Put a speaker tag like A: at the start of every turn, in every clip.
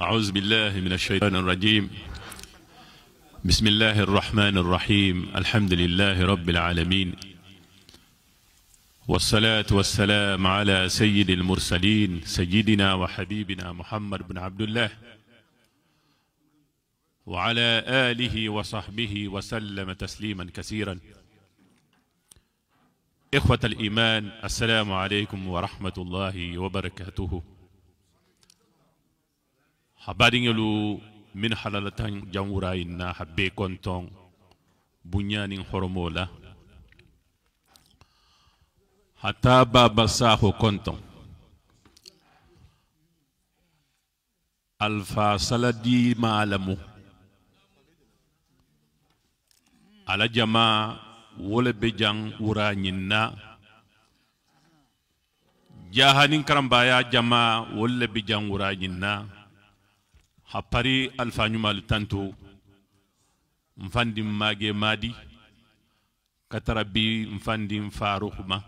A: أعوذ بالله من الشيطان الرجيم بسم الله الرحمن الرحيم الحمد لله رب العالمين والصلاة والسلام على سيد المرسلين سيدنا وحبيبنا محمد بن عبد الله وعلى آله وصحبه وسلم تسليما كثيرا إخوة الإيمان السلام عليكم ورحمة الله وبركاته habaɗiŋelu min halalata janwurayin na habe konton buyanin horomo la hata baba saho konton alfasala di malamu ala jama wole be jan wura ɲin na jahanin karanbaya jama wole be jan wura ɲin na happari alfañumalu tanto nfandin mage madi katara bi nfandin farukuma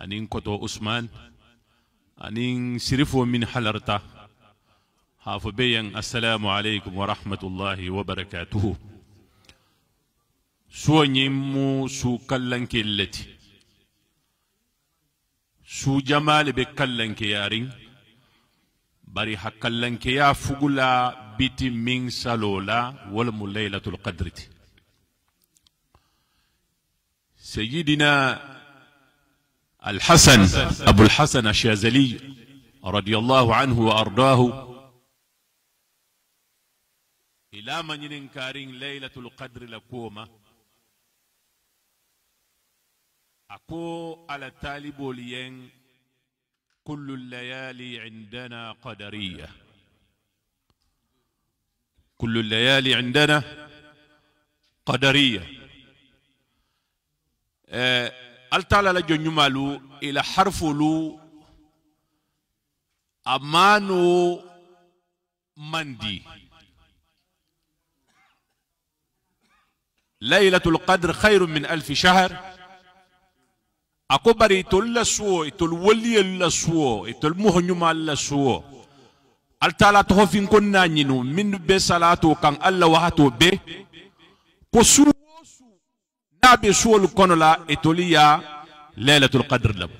A: anin koto usman anin sirifo min halarta hafo beyan assalamu aleykum wa rahmatullahi wa barakatuhu suwoñin mu su kallankelleti su jamale be kallanke yarin bari hakkallankeya fugula biti min salola walmu laylatul qadri سيدنا الحسن أبو الحسن الشاذلي رضي الله عنه وأرضاه إلى من ينكارين ليلة القدر لكوما أكو على طالب بوليين كل الليالي عندنا قدرية كل الليالي عندنا قدرية آه، هل تعالى
B: لجو نمالو إلى حرف لو أمانو مندي ليلة القدر خير من ألف شهر ako bari itol la suwo itol woliyel la suwo itol muhoñumal la suwo altala toho finkon na ñinu min be salato kan allah wahato be ko suwo su na be suwol kono la itoli lailatul qadr labu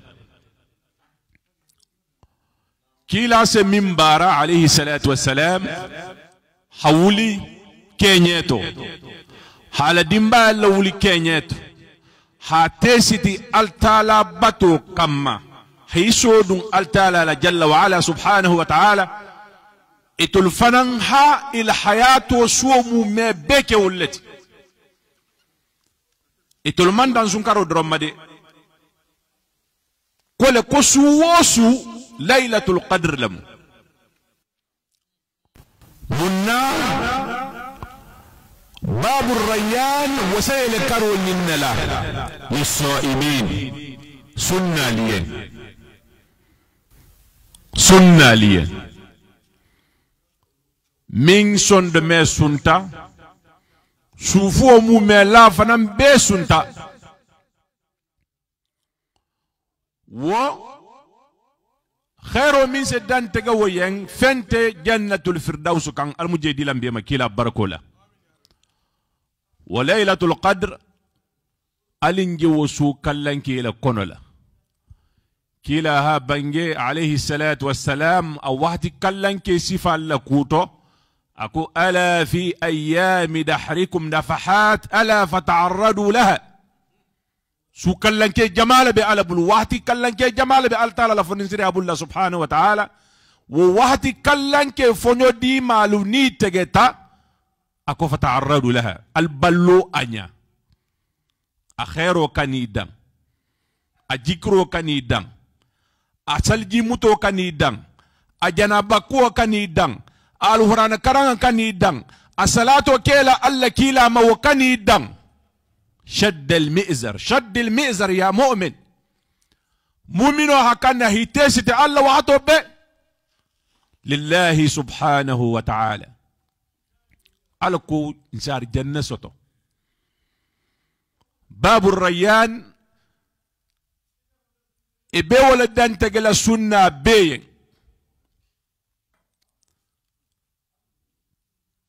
B: kila se min alayhi salatu wassalam hawuli kenyeto haala dimbayal la wuli keñeto هاتيسيتي التالا باتو كما هيسودن التالا جل وعلا سبحانه وتعالى itulfananha ila hayato suomu me beke wulleti itulmandan sun karo dorommade kole ko suwosu laylatul qadr lamu munna باب الريان وسائل كارو ننلا للصائمين سنة لي
A: سنة لي
B: من سن دمي سنتا سوفو مو ملا فنم بي سنتا و خير من سدان تقوي فنت جنة الفردوس كان المجيدي لم بيما كلا بركولا وليلة القدر ألنجي وسو كلنكي إلى كونولا كلا ها بنجي عليه الصلاة والسلام أو واحد كلنكي سيفا لكوتو أكو ألا في أيام دحركم نفحات ألا فتعرضوا لها سو كلنكي جمال بألا بلو واحد كلنكي جمال بألا تعالى لفنسري أبو الله سبحانه وتعالى وواحد كلنكي فنيو دي مالو نيتجتا ako fataarradu laha alballo aɲa a hɛro kan'i dan a jikiro kan'i dan a salijimuto kan'i dan a janabakuwo kan'i dan a alhurana karanga kan'i dan a salato kela allah kilamawo kan'i dan shadda almizar shadda almizar ya mumin mumino hakanna hitesite allah wahato be lillahi subhanahu wa ta'ala علكو نسار جنة سوتو باب الريان إبي ولد أنت قال السنة بين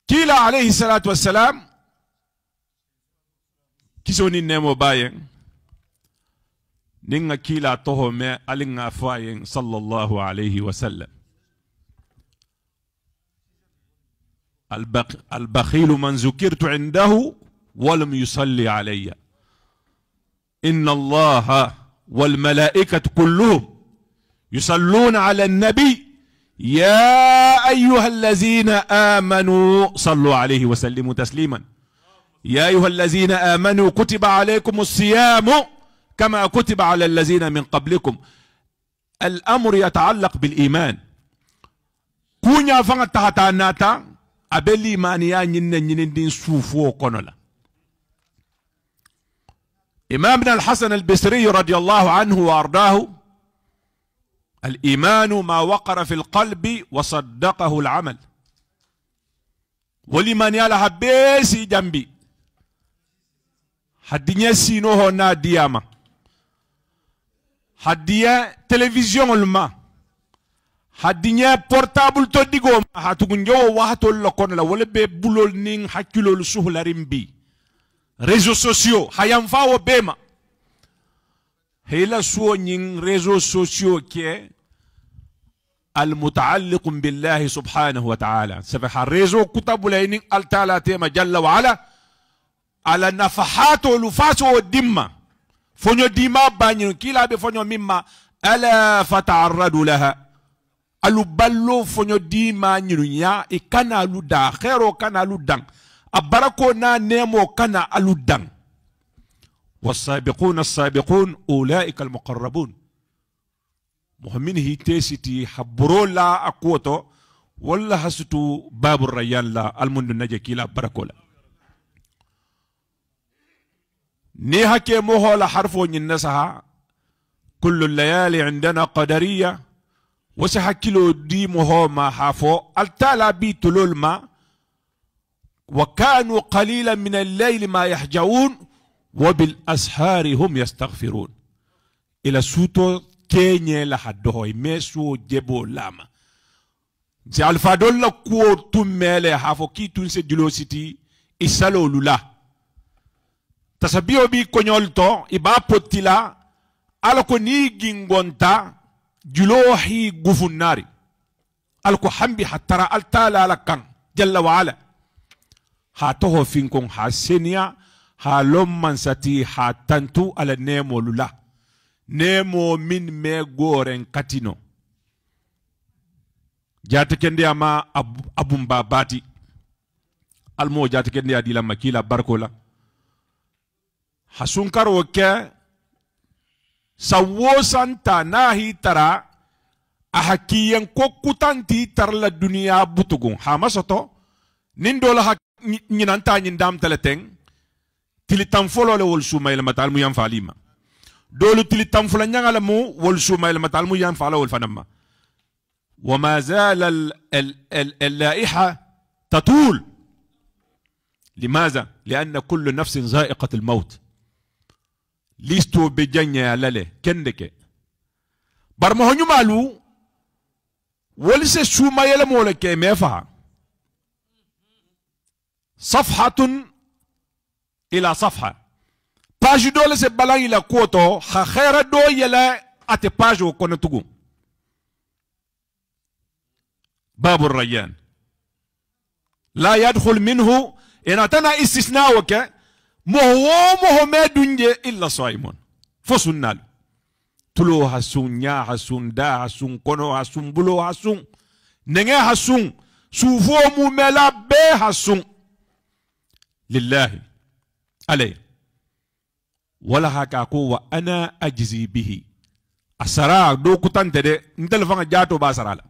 B: كيلا عليه الصلاة والسلام كيسوني نمو باين نينا كيلا طهو ما ألينا فاين صلى الله عليه وسلم البخيل من ذكرت عنده ولم يصلي علي إن الله والملائكة كلهم يصلون على النبي يا أيها الذين آمنوا صلوا عليه وسلموا تسليما يا أيها الذين آمنوا كتب عليكم الصيام كما كتب على الذين من قبلكم الأمر يتعلق بالإيمان كون يفعل تحت a be limaniya ñin ne ñinindin suufuwo kono la إمامنا الحسن البصري رضي الله عنه وأرضاه الإيمان ما وقر في القلب وصدقه العمل ولمن يالها بيسي جنبي حديا سينوه نا دياما حديا تلفزيون الماء hadinya portable to digo hatu njowo wahatol lo kono la wala be bulol ning nin hakkilol suhla rimbi réseaux sociaux hayam fawo bema hela suo ning réseaux sociaux ke al mutaalliq billahi subhanahu wa ta'ala sabah المتعلق بالله سبحانه وتعالى سبح الريزو كتب لين التالا ala جل وعلا على نفحات dimma fonyo فنو ديما kila be fonyo mimma ala fata'arradu laha alu ballo foɲodi ma ɲinuya i e kana alu dan a hɛrɛw kana alu dan a barako n'a nɛɛmɔw kana alu dan والسابقون السابقون أولئك المقربون مهمين هي تيسيتي حبرو لا أقوتو ولا هستو باب الريان لا المند نجكي لا بركولا نيها كي موهو لحرفو نسها كل الليالي عندنا قدريه wosi hakkiloo di mohoo ma haa fo altaalaa bii tolol ma wa kaanuu qaliila min alleyli maa yahja'uun wa bilashaari hum yastagfiruun ila suutoo keeñee la ha dohoy mee suwo jeboo laama si alfaadol la kuwo tun meele haa fo tun se diloo siti i saloolu la tasabiyoo bii koñol to i baa potti la ala ko niŋ i gingonta جلوحي قف النار الكو حمبي حترى التالا لكن جل وعلا هاتوه فينكم حسينيا هالوم من ستي هاتنتو على نيمو لولا nemo min me goren katino jati kende ama ab, abumba bati almo jati kende adila makila barkola hasunkaro ke sawosanta nahi tara ahakiyen kokkutanti tar la dunia butugun hamasoto nindola hak dola ha ñinan ta teleten tili folo le wol suma ilma matal mu yam falima dolu tilitam tan fula ñanga mu wol suma ilma matal mu yam falo wol fanama وما زال ال ال ال اللائحة تطول لماذا؟ لأن كل نفس زائقة الموت listo be janya lale kendeke bar mo honu malu wol se suma yele mo le ke mefa صفحة إلى صفحة باج دول سي بلان إلى كوتو خير دو يلا أتي باجو كونتوغو باب الريان لا يدخل منه إن أتنا استثناء moho moho me dunje illa saimon fo sunnal tulo hasun nya hasun da hasun kono hasun bulo hasun nenge hasun sufo mu mela be hasun lillahi alayhi wala haka ko wa ana ajzi bihi asara do kutante de ndel fanga jato ba sarala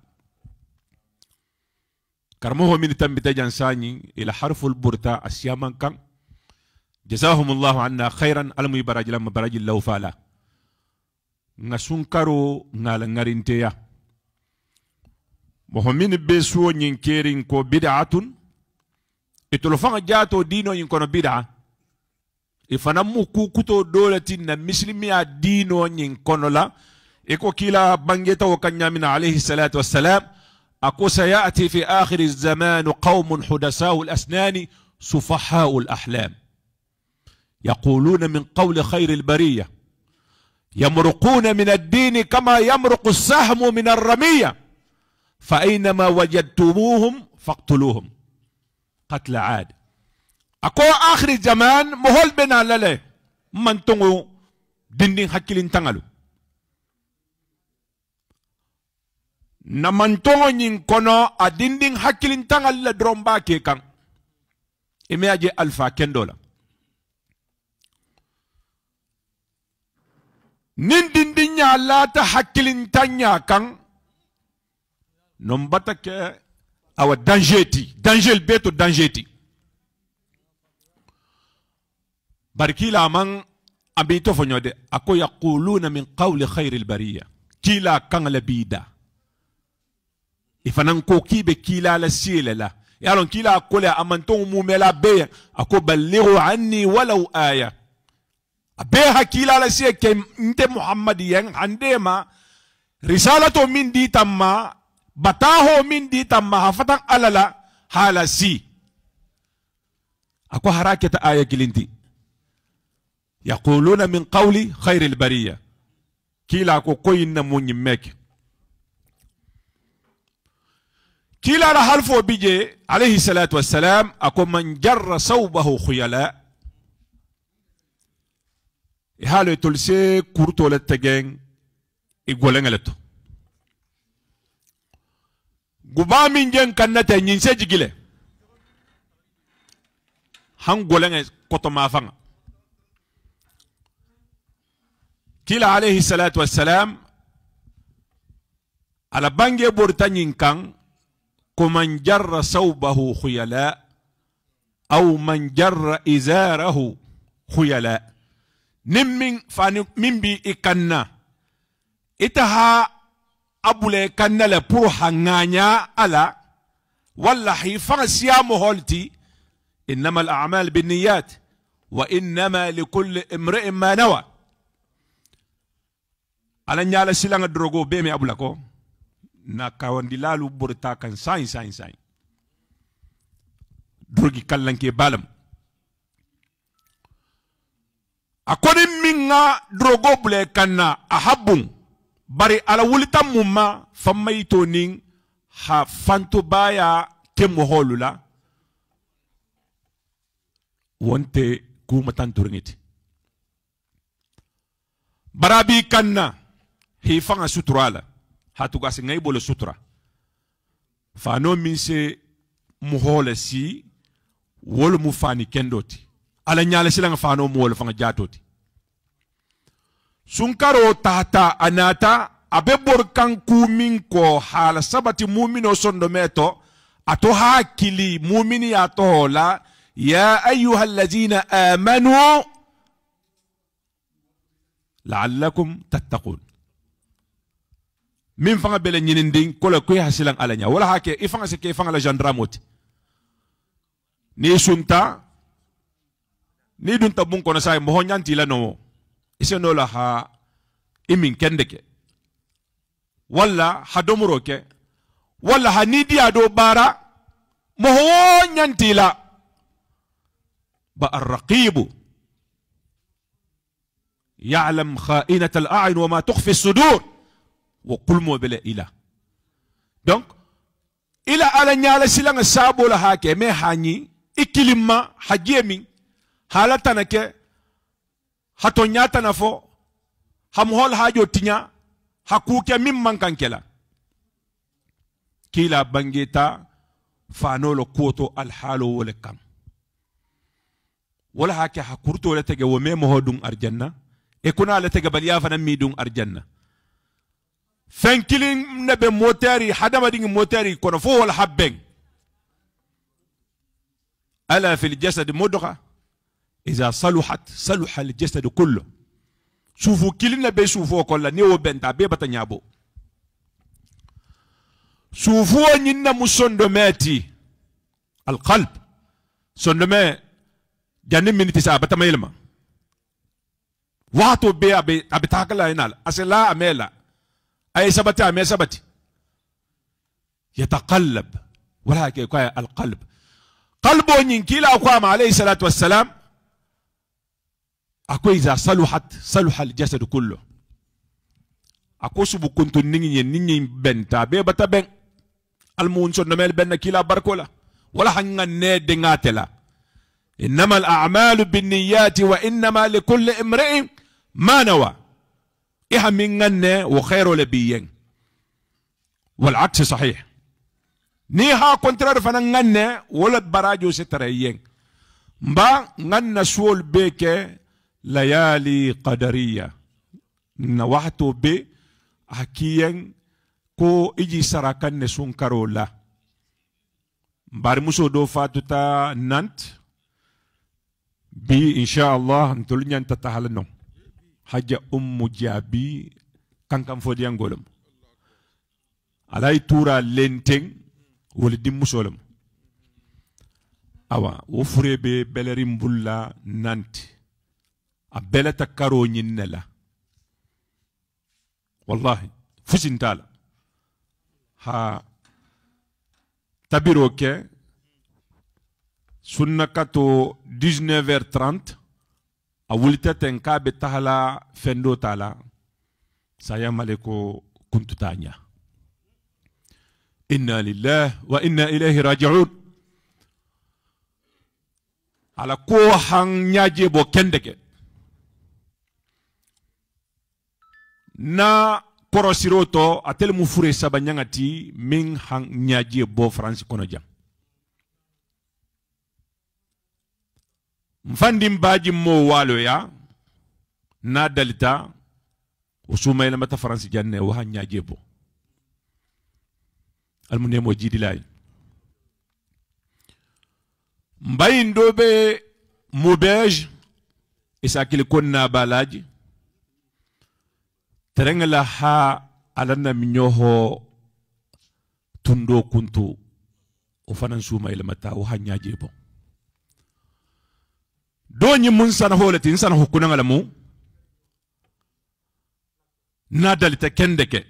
B: karmo ho min tambita jansani ila harful burta asyaman kan جزاهم الله عنا خيرا علم يبرج لما برج الله فالا نسونكرو نال نرينتيا مهمين بيسو ينكرين كو اتلو اتلوفان جاتو دينو ينكونو بدعا إفنا مكو كتو دولة إن مسلمي دينو ينكونو لا إكو كيلا بانجيتا وكنيامنا عليه الصلاة والسلام أكو سيأتي في آخر الزمان قوم حدساء الأسنان سفحاء الأحلام يقولون من قول خير البرية يمرقون من الدين كما يمرق السهم من الرمية فأينما وجدتموهم فاقتلوهم قتل عاد أكو آخر زمان مهول بنا للي من تنغو دين دين تنغلو لنتنغلو نمن تنغو kono a دين حكي لنتنغل لدرون باكي كان kan i me a nindindinya lata hakkilintanya kan non bata ke awa danger ti danger be to danger ti bari kila man an b'i to fo ɲɔ de a ko yaquluna min qawli khayri lbariya kila kan la b'i da i fanan ko k'i be kila la siyele la yalon kila kole amantonw mumɛla be ye a ko balligu anni walau aya be hakila la si ke nte muhammad رسالة من دي تما di من دي تما di tamma hafatan alala halasi اكو حركة آية جلنتي يقولون من قولي خير البرية كيلا اكو كوين نمون يمك كيلا رحل فو بيجي عليه الصلاة والسلام اكو من جر صوبه خيالا ihalo tolse kurtole tegen igolengeleto guba min jen kannata nyinse jigile han golenge koto mafanga kila alayhi salatu wassalam ala bange borta nyin kan kuman jarra saubahu khuyala au man jarra izarahu khuyala nin min fani min bi i kanna ita ha abule kanna le pour hanganya ala wallahi fanga siya moholti innama al-a'mal binniyat wa innama likulli imri'in ma nawa ala nyala silanga drogo be me abula ko na kawandi lalu burta kan sai sai sai drogi kallanke balam a ko ni min ka dorogo bila ka na a ha bon bari ala wulita mun ma famayi to ni ha fantobaya ke mɔgɔlu la wɔn tɛ kuma tan turingi ti bara b'i kan na h'i fanga sutura la hatugasi ngai bolo sutura faano min se mɔgɔ la si wolo mu fani kendo ti ala ñaale silaŋa faano moolu faŋa jaato ti sunkaroo taata a naata a be bori kaŋ kuu miŋ ko haala sabati muminoo sondo mee to a mumini ye toho la ya ayuha allazina amanu laallakum tattaqun min faŋa be le ñinindin ko le ko ye hasilaŋ ala wala hake i faŋa si ke i la gendramo ti niŋ sunta ni dun ta bun kono sai mo nyanti la no ise no la ha imin kende ke wala ha domuro ke wala ha ni dia do bara mo nyanti la ba arraqibu يعلم خائنة الأعين وما تخفي الصدور وقل مو بلا إلى دونك إلى على نيالا سيلا سابو لها كي مي هاني إكلمة حجيمي hala tanake hatonya tanafo hamuhol hajo tinya hakuke mimman kankela kila bangeta fanolo kuoto alhalo wole kam wala hake hakurto le tege wome moho dung arjanna ekuna kuna le tege baliya fana mi dung arjanna fenkilin nebe moteri hadama dingi moteri kono fo wala ala fil jasad modoka إذا صلحت صلح الجسد كله شوفوا كلنا بيشوفوا كلا نيو بنتا بيبتا نيابو شوفوا نينا مسندماتي القلب سندما جاني من تسعة بتما يلما واتو بي أبي أبي تاكلا ينال أسلا أميلا أي سبتي أمي سبتي يتقلب ولا كي القلب قلبه نينكيلا أقوام عليه الصلاة والسلام أكو إذا صلحت صلح الجسد كله أكو سبو كنت نيني نيني بنتا تابي بتا بن المون سو بن كلا بركولا ولا حنغا نيد إنما الأعمال بالنيات وإنما لكل امرئ ما نوى إها من وخير لبيين والعكس صحيح نيها كونترار رفنا غنى ولد براجو ستريين با نغنى سول بيكي ليالي قدرية نوحتو بي حكيا ko iji sarakan ne sun karo la bari muso do fatuta nant bi insha allah ntolu ñanta tahala non haja ummu jaabi kankan fodiyangolem alay tura lenteng woli dimmusolem awa wo fure be belerin bulla nanti a beleta karo ñin ne la wallahi fusinta la ha tabiro ke sunna ka to 19 heure 30 a wuliteten ka be tahala fendo ta la sayamale ko kuntuta ɲa inna lillah wa inna ilayhi rajiun ala ko han ɲaje bo kendeke na korosiroto atel a mu fure saba ɲagati min ɲaji bɔ faransi kɔnɔ jan mfandin baji mo waloya na dalita usuma ila mata france janne wa hanya jebo almunemo jidilai mbayin dobe mubej isakili konna balaji terengla ha alanna minyoho tundo kuntu o suma ilamata o hanya jebo doni mun sana holati insana hukuna ngalamu na dalita kendeke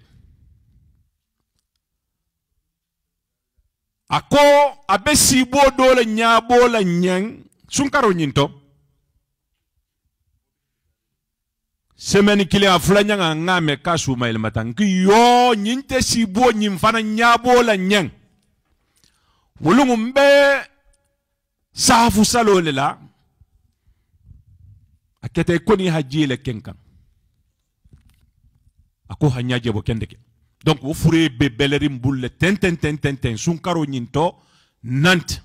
B: ako abesi bo dole nyabo la nyang sunkaro nyinto semeni kile a fula ɲaga n k'a mɛn k'a su ma yɛlɛma tan nki yɔ fana la ɲɛŋ mulungu mbe safu saafu salo le la a kɛta i ko ni haji yɛlɛ kɛn kan a ko ha ɲajɛ bɔ kɛn de kɛ donc o furu ye be bɛlɛri n bulu lɛ nante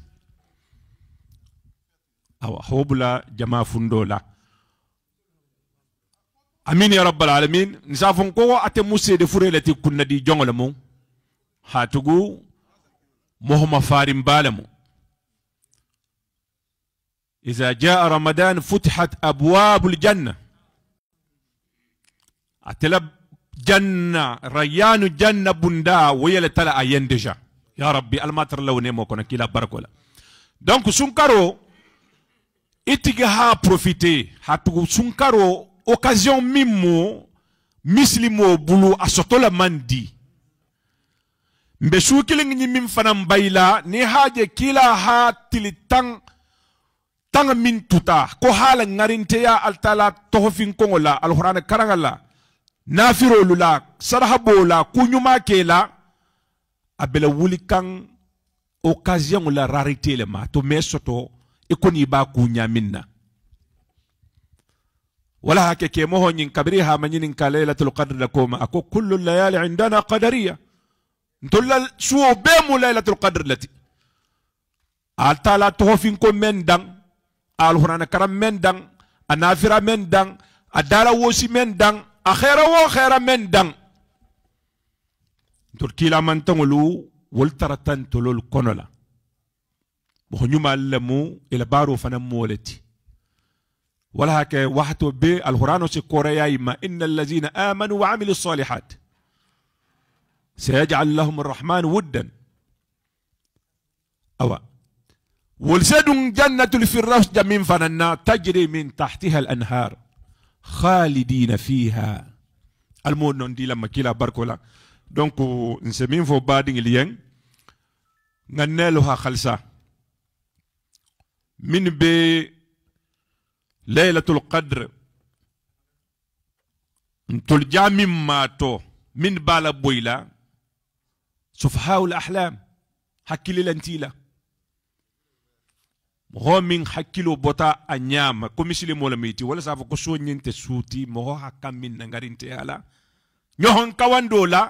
B: awa hobula jama fundola la amin ya rabbal alamin nsafon ko ate musede furelati kunnadi jongole mum ha tugu mohma farin bala mu إذا جاء رمضان فتحت أبواب الجنة أتلب جنة ريان جنة بندا ويلا تلا أيندجا يا ربي الماتر لو نيمو كنا كلا بركولا دونك سنكرو اتجاها بروفيتي هاتو سونكارو occasion mimo mislimo bulu a la mandi mbe suukiliŋ ni miŋ fanaŋ bayila niŋ haje kiila ha tili taŋ min miŋ tuta ko haa la ŋarinteya ali taa la tohofinkoŋo la alihurana karaŋa la naafirolu la sarahaboo la kuɲumaa kee la a wuli kaŋ occasioŋo la rarité le ma to mee soto i koni i be a kuu na ولا هككي موهو نين كبريها من نين ليلة القدر لكوما أكو كل الليالي عندنا قدرية نتولى شو بيمو ليلة القدر التي التالا كو من دان هنا نكرم من دان النافرة من دان الدارة ووسي من دان أخيرا وخيرا من دان كيلا من تنولو ولترتن تلول كونولا ما اللمو إلى بارو فنمو فنمولتي ولهك واحد وحتو بي الهرانوس الكوريا ما إن الذين آمنوا وعملوا الصالحات سيجعل لهم الرحمن ودا أو ولسد جنة الفراش جميع فننا تجري من تحتها الأنهار خالدين فيها المون دي لما كلا باركولا دونك نسمين فو بادين الين ننالها خلصة من بي laylatul qadre ntol jamin mato min bala boyla sufahaul ahlam hakkililantila mɔgɔ min hakkilo bota a ɲama ko misilimɔ le miti wala safo ko so suti tɛ suuti mɔgɔ hakka min nangarin tɛ ala ɲɔgɔn kawando la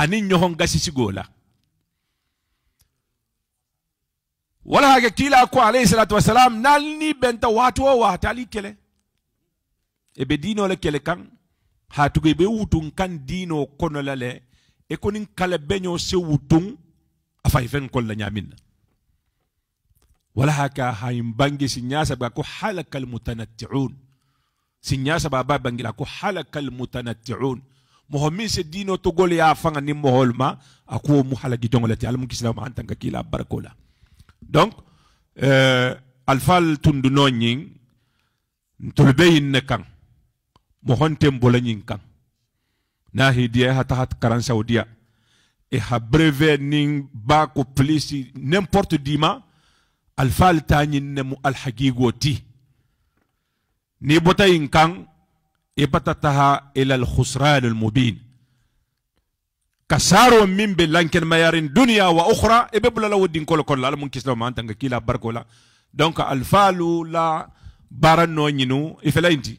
B: ani ɲɔgɔn gasisigo la wala hake kila ko alayhi salatu wasalam nalni benta watu wa wata ali kele e be dino le kele kan ha tu be wutun kan dino kono lale e ko nin kala beño se wutun afa fen kol la nyamin wala haka ha hayim bangi si nyasa ba ko halakal mutanatti'un si nyasa ba ba bangi la ko halakal mutanatti'un moho se dino to gol ya fanga ni moholma akuwo muhalagi halagi jongolati alamu kisilamu antanka kila barkola donc euh, alfal tundu no nyin tulbe yin ne kan mo hontem bola nyin kan nahi dia hata hat karan saudia e ha breve nin ba ko polisi n'importe dima alfal ta nyin ne mu alhaqiqoti ni bota yin kan e patataha ila alkhusran almubin kasaro min be lanken mayarin duniya wa ukhra e be bula la woddin kolo kolla ala mun kisla ma tanga kila barko la donc alfalu la baran no nyinu e felainti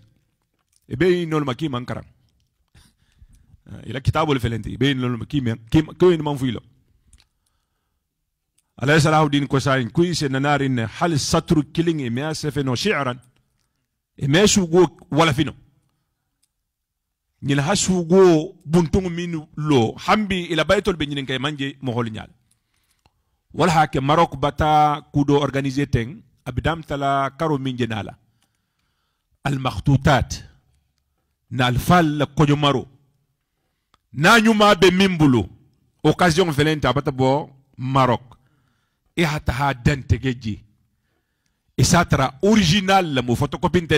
B: e be nol maki man karam ila kitabul felainti be nol maki men kim ko en man fuilo ala salahu din ko sain kuise nanarin hal satru killing e me asefeno shi'ran e me shugo wala fino ñil ha suugo min lo hambi ila bayitolu be ñininkay manje mo hol wala ha ke marok bata kudo organiser teng abidam tala karo min je al almaktutat na alfal la kojo maro na ñuma be min bulu occasion velente bata bo marok i e hata ha dantege ji i e original la mo photocopie de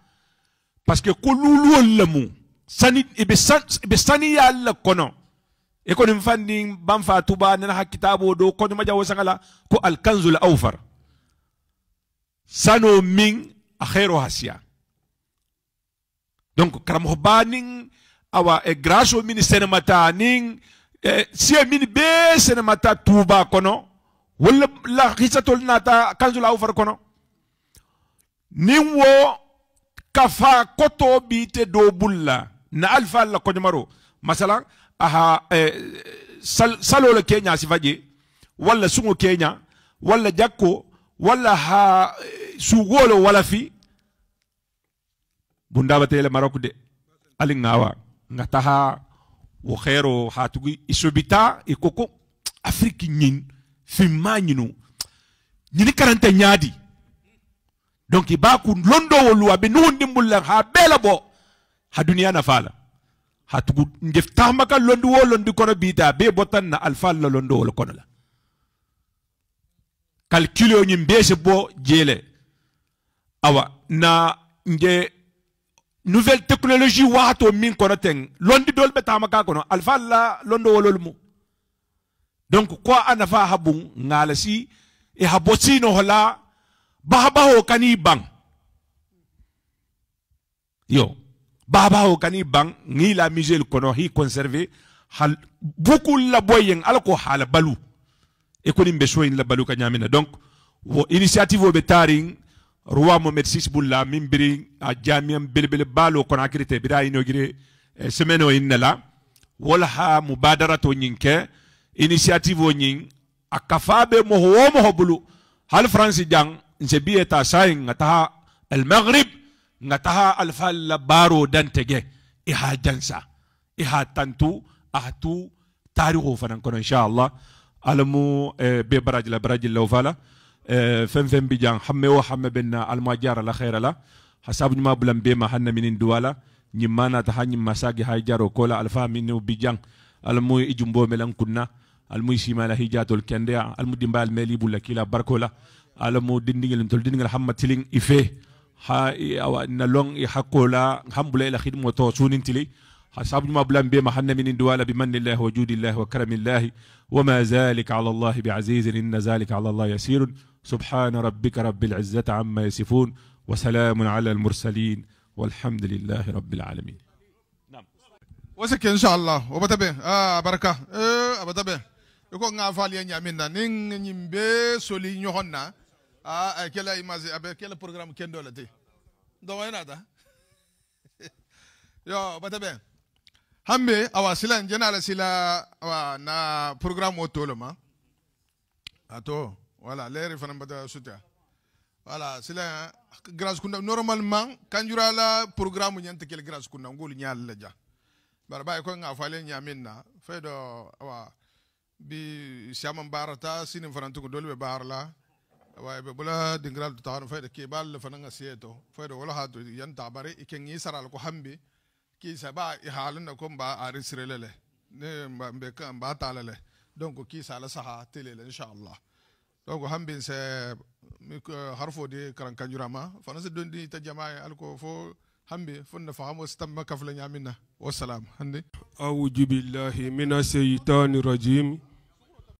B: parce que ko luluwol lemu sani ibe san ibe kono e ko nim fanni ban fa tuba nana ha kitabo do ko ma jawo sangala ko al kanzul awfar sano min akhairu hasiya donc karam banin awa e grâce min senemata nin eh, si min be senemata tuba kono wala la hisatol nata kanzul awfar kono nin wo kafa koto biite do bulla na alfa la koñomaro masalan aha eh, sal, salole keña sifa je walla suŋo keña walla jakko walla ha eh, sugolo wala fi bundabatele marok de ali ŋawa nga taha wo xeero hatugu isobita i koko afrique ñin finma ñinu ñini karante ñaadi donc baku londowol waɓe nuhundi mbullan ha beela bo ha duniya nafala ha tugu def taxma kan londi wo londi kono bita be botan na alfalla londowol kono la calcule o ñin beese bo jele awa na nje nouvelle technologie waato min kono ten londi dol ɓe kono ka kono alfalla londowolol mu donc ko a nafa ha bun si e ha bosino hola babaho kani bang yo babaho kani bang ngi la misel kono hi conservé hal beaucoup la boyen alako hal balu e ko nimbe shoyin la balu kanyamina donc wo initiative o betaring taring roi mohamed six bulla min a jamiyan belbele baalo kono akiri bira inogire eh, semaine o inna la wala ha mubadara to ñin ke initiative o nyin a kafa be moho wo moho bulu hal france jang njebiye ta shayi ngataha almaghrib ngataha alfalla baro dantege iha jansa iha tantu ahtu tarihu fanan kono inshallah alamu be barajla barajil law fala fen fen bijan hamme wo hamme benna almajara la khaira la hasabu nyuma bulan be ma hanna minin duwala nyimana ta hanyi masagi haijaro kola alfa minu bijan alamu ijumbo melan kunna almu simala hijatul kende almu dimbal meli bulla kila barkola ala mo dindingel tol dindingel hamma tiling ife ha awa na long i hakola hambula la khidmo to sunin tili حسب ما بلان بما حنا من دوال بمن الله وجود الله وكرم الله وما ذلك على الله بعزيز إن ذلك على الله يسير سبحان ربك رب العزة عما يصفون وسلام على المرسلين والحمد لله رب العالمين نعم
C: وسك إن شاء الله وبتبي آه بركة آه وبتبه يكون عفالي يا يعملنا نين نيمبي سولي نيوهنا ah kila image abe kila programme ken dole te domo ina ta yo bata ben hambe awa silan jenala sila awa na programme o ma ato wala leri fana bata suta wala sila grâce kunda normalement kanjura la programme nyante kel grâce kunda ngol nyal la ja bara bay ko nga falen nyamin na fedo awa bi siaman barata sinin fanantuko dolbe barla be bula dingral to taron fayda ke bal fananga sieto fayda wala hatu yanta bare iken yi saral ko hambi ki saba i halin da kun ba a risirelele ne mbe kan ba talale donc ki sala saha telele insha Allah donc hambi se harfo de karan kanjurama fanase dondi ta jamaa alko fo hambi funna fahamo stamma kafla nyamina wassalam hande a'udhu billahi minash shaitani rajim